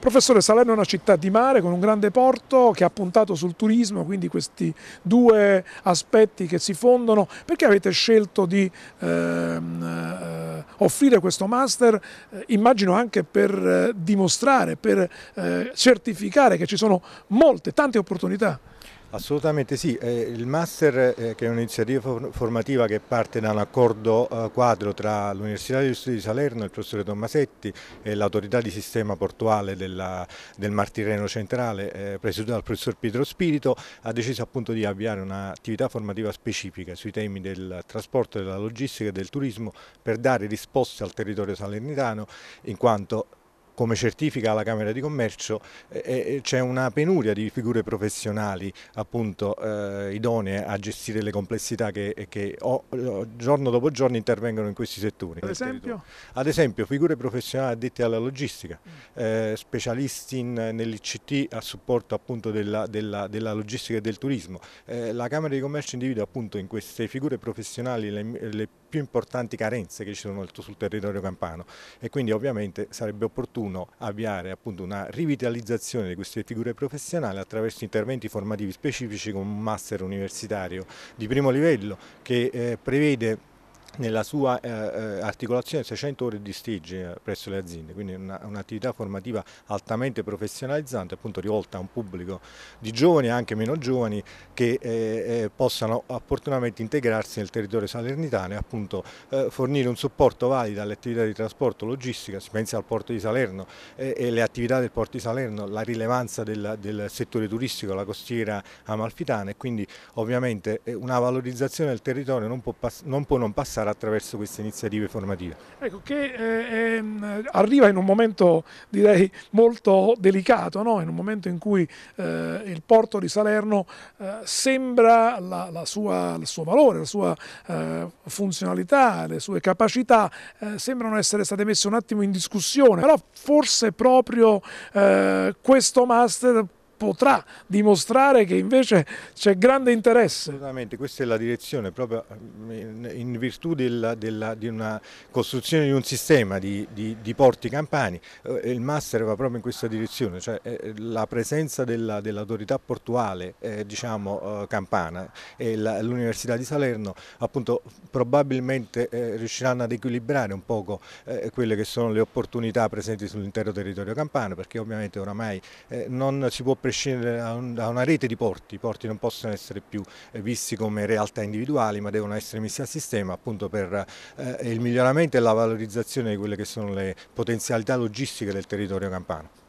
Professore, Salerno è una città di mare con un grande porto che ha puntato sul turismo, quindi questi due aspetti che si fondono. Perché avete scelto di ehm, eh, offrire questo master, eh, immagino anche per eh, dimostrare, per eh, certificare che ci sono molte, tante opportunità? Assolutamente sì, eh, il Master eh, che è un'iniziativa formativa che parte da un accordo eh, quadro tra l'Università degli Studi di Salerno, il professore Tommasetti e l'autorità di sistema portuale della, del Mar Tirreno Centrale presieduta dal professor Pietro Spirito ha deciso appunto di avviare un'attività formativa specifica sui temi del trasporto, della logistica e del turismo per dare risposte al territorio salernitano in quanto come certifica la Camera di Commercio, eh, eh, eh, c'è una penuria di figure professionali appunto idonee a gestire le complessità che, che o, giorno dopo giorno intervengono in questi settori. Ad esempio? Ad esempio figure professionali addette alla logistica, mm. eh, specialisti nell'ICT a supporto appunto della, della, della, logistica e del turismo. Eh, la Camera di Commercio individua appunto in queste figure professionali le, le più importanti carenze che ci sono sul territorio campano e quindi ovviamente sarebbe opportuno uno avviare appunto una rivitalizzazione di queste figure professionali attraverso interventi formativi specifici con un master universitario di primo livello che eh, prevede nella sua eh, eh articolazione 600 ore di stage eh, presso le aziende, quindi un'attività formativa altamente professionalizzante, appunto rivolta a un pubblico di giovani e anche meno giovani che eh, eh, possano opportunamente integrarsi nel territorio salernitano e appunto eh, fornire un supporto valido alle attività di trasporto, logistica, si pensa al porto di Salerno e le attività del porto di Salerno, la rilevanza del, del settore turistico, la costiera amalfitana e quindi ovviamente una valorizzazione del territorio non può, non, può non passare sarà attraverso queste iniziative formative. Ecco, che eh, ehm, arriva in un momento direi molto delicato, no? in un momento in cui eh, il porto di Salerno eh, sembra la, la sua, il suo valore, la sua eh, funzionalità, le sue capacità eh, sembrano essere state messe un attimo in discussione, però forse proprio eh, questo master potrà dimostrare che invece c'è grande interesse. Assolutamente, questa è la direzione, proprio eh, in virtù della, della, di una costruzione di un sistema di, di, di, porti campani, eh, il master va proprio in questa direzione, cioè eh, la presenza dell'autorità portuale eh, diciamo, campana e l'Università di Salerno appunto, probabilmente eh, riusciranno ad equilibrare un poco eh, quelle che sono le opportunità presenti sull'intero territorio campano, perché ovviamente oramai non si può presentare prescindere da una rete di porti, i porti non possono essere più eh, visti come realtà individuali ma devono essere messi a sistema appunto per eh, il miglioramento e la valorizzazione di quelle che sono le potenzialità logistiche del territorio campano.